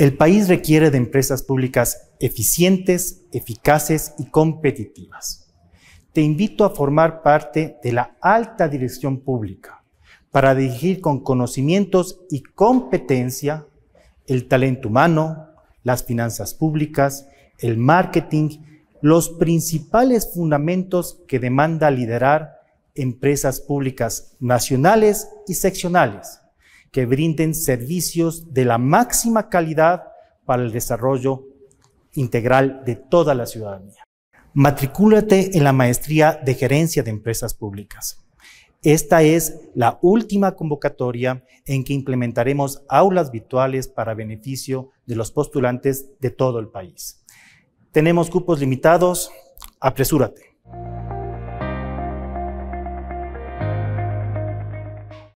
El país requiere de empresas públicas eficientes, eficaces y competitivas. Te invito a formar parte de la alta dirección pública para dirigir con conocimientos y competencia el talento humano, las finanzas públicas, el marketing, los principales fundamentos que demanda liderar empresas públicas nacionales y seccionales que brinden servicios de la máxima calidad para el desarrollo integral de toda la ciudadanía. Matricúlate en la maestría de gerencia de empresas públicas. Esta es la última convocatoria en que implementaremos aulas virtuales para beneficio de los postulantes de todo el país. Tenemos cupos limitados, apresúrate.